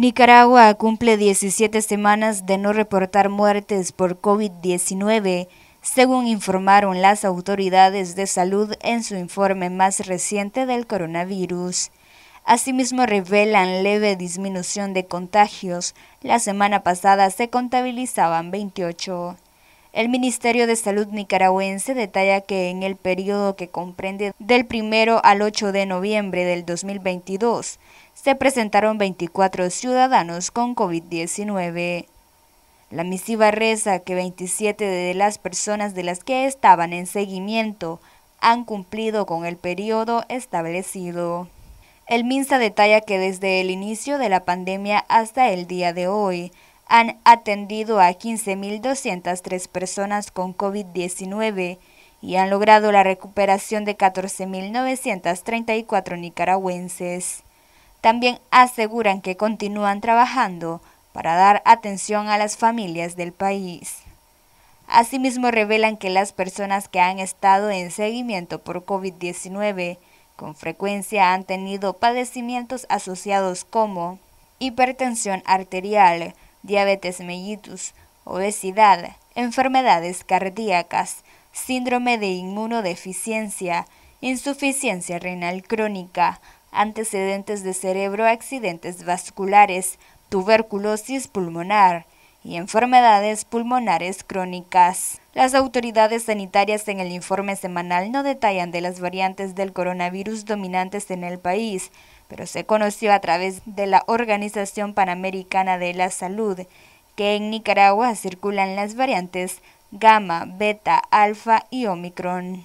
Nicaragua cumple 17 semanas de no reportar muertes por COVID-19, según informaron las autoridades de salud en su informe más reciente del coronavirus. Asimismo, revelan leve disminución de contagios. La semana pasada se contabilizaban 28. El Ministerio de Salud nicaragüense detalla que en el periodo que comprende del 1 al 8 de noviembre del 2022 se presentaron 24 ciudadanos con COVID-19. La misiva reza que 27 de las personas de las que estaban en seguimiento han cumplido con el periodo establecido. El MINSA detalla que desde el inicio de la pandemia hasta el día de hoy han atendido a 15.203 personas con COVID-19 y han logrado la recuperación de 14.934 nicaragüenses. También aseguran que continúan trabajando para dar atención a las familias del país. Asimismo, revelan que las personas que han estado en seguimiento por COVID-19 con frecuencia han tenido padecimientos asociados como hipertensión arterial, diabetes mellitus, obesidad, enfermedades cardíacas, síndrome de inmunodeficiencia, insuficiencia renal crónica, antecedentes de cerebro, accidentes vasculares, tuberculosis pulmonar y enfermedades pulmonares crónicas. Las autoridades sanitarias en el informe semanal no detallan de las variantes del coronavirus dominantes en el país, pero se conoció a través de la Organización Panamericana de la Salud que en Nicaragua circulan las variantes gamma, beta, alfa y omicron.